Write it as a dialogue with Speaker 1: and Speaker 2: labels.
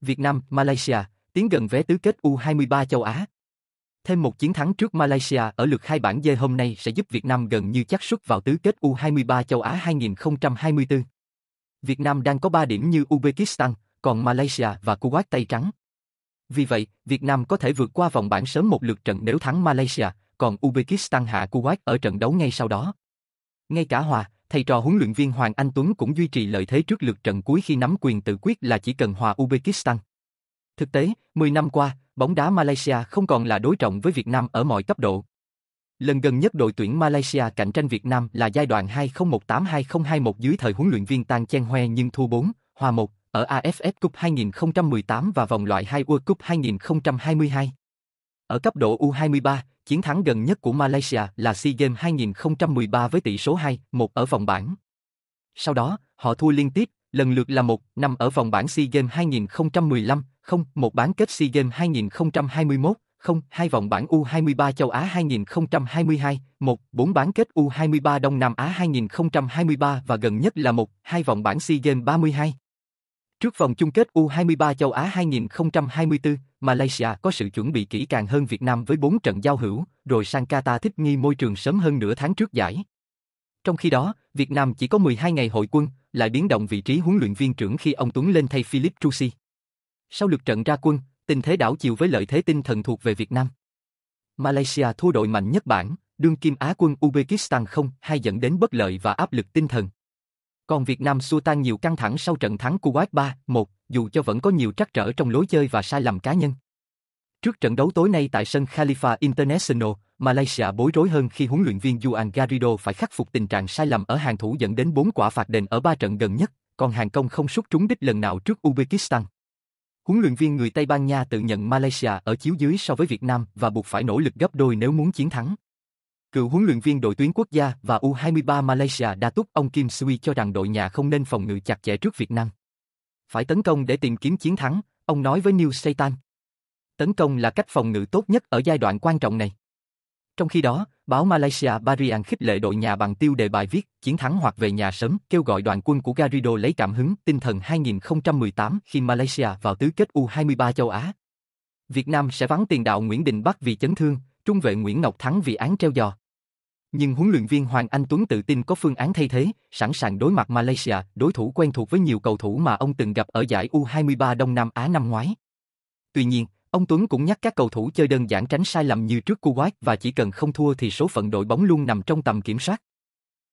Speaker 1: Việt Nam, Malaysia, tiến gần vé tứ kết U23 châu Á. Thêm một chiến thắng trước Malaysia ở lượt hai bảng dê hôm nay sẽ giúp Việt Nam gần như chắc suất vào tứ kết U23 châu Á 2024. Việt Nam đang có 3 điểm như Uzbekistan, còn Malaysia và Kuwait tay trắng. Vì vậy, Việt Nam có thể vượt qua vòng bảng sớm một lượt trận nếu thắng Malaysia, còn Uzbekistan hạ Kuwait ở trận đấu ngay sau đó. Ngay cả hòa, thầy trò huấn luyện viên Hoàng Anh Tuấn cũng duy trì lợi thế trước lượt trận cuối khi nắm quyền tự quyết là chỉ cần hòa Uzbekistan. Thực tế, 10 năm qua, bóng đá Malaysia không còn là đối trọng với Việt Nam ở mọi cấp độ. Lần gần nhất đội tuyển Malaysia cạnh tranh Việt Nam là giai đoạn 2018-2021 dưới thời huấn luyện viên Tan Chen Hoe nhưng thua 4, hòa 1 ở AFF Cup 2018 và vòng loại 2 World Cup 2022. Ở cấp độ U23, chiến thắng gần nhất của Malaysia là SEA Games 2013 với tỷ số 2-1 ở vòng bảng. Sau đó, họ thua liên tiếp, lần lượt là 1, 5 ở vòng bảng SEA Games 2015, 0, 1 bán kết SEA Games 2021, 0, 2 vòng bảng U23 châu Á 2022, 1, 4 bán kết U23 Đông Nam Á 2023 và gần nhất là 1, 2 vòng bảng SEA Games 32. Trước vòng chung kết U23 châu Á 2024, Malaysia có sự chuẩn bị kỹ càng hơn Việt Nam với 4 trận giao hữu, rồi sang Qatar thích nghi môi trường sớm hơn nửa tháng trước giải. Trong khi đó, Việt Nam chỉ có 12 ngày hội quân, lại biến động vị trí huấn luyện viên trưởng khi ông Tuấn lên thay Philip Trusi. Sau lượt trận ra quân, tình thế đảo chiều với lợi thế tinh thần thuộc về Việt Nam. Malaysia thua đội mạnh nhất bảng, đương kim Á quân Uzbekistan 0-2 dẫn đến bất lợi và áp lực tinh thần. Còn Việt Nam xua tan nhiều căng thẳng sau trận thắng Kuwait 3-1, dù cho vẫn có nhiều trắc trở trong lối chơi và sai lầm cá nhân. Trước trận đấu tối nay tại sân Khalifa International, Malaysia bối rối hơn khi huấn luyện viên Juan Garrido phải khắc phục tình trạng sai lầm ở hàng thủ dẫn đến 4 quả phạt đền ở 3 trận gần nhất, còn hàng công không sút trúng đích lần nào trước Uzbekistan. Huấn luyện viên người Tây Ban Nha tự nhận Malaysia ở chiếu dưới so với Việt Nam và buộc phải nỗ lực gấp đôi nếu muốn chiến thắng. Cựu huấn luyện viên đội tuyến quốc gia và U23 Malaysia đã túc ông Kim Sui cho rằng đội nhà không nên phòng ngự chặt chẽ trước Việt Nam. Phải tấn công để tìm kiếm chiến thắng, ông nói với New Satan. Tấn công là cách phòng ngự tốt nhất ở giai đoạn quan trọng này. Trong khi đó, báo Malaysia Barian khích lệ đội nhà bằng tiêu đề bài viết Chiến thắng hoặc về nhà sớm, kêu gọi đoàn quân của Garrido lấy cảm hứng tinh thần 2018 khi Malaysia vào tứ kết U23 châu Á. Việt Nam sẽ vắng tiền đạo Nguyễn Đình Bắc vì chấn thương, trung vệ Nguyễn Ngọc Thắng vì án treo giò, nhưng huấn luyện viên Hoàng Anh Tuấn tự tin có phương án thay thế, sẵn sàng đối mặt Malaysia, đối thủ quen thuộc với nhiều cầu thủ mà ông từng gặp ở giải U23 Đông Nam Á năm ngoái. Tuy nhiên, ông Tuấn cũng nhắc các cầu thủ chơi đơn giản tránh sai lầm như trước Kuwait và chỉ cần không thua thì số phận đội bóng luôn nằm trong tầm kiểm soát.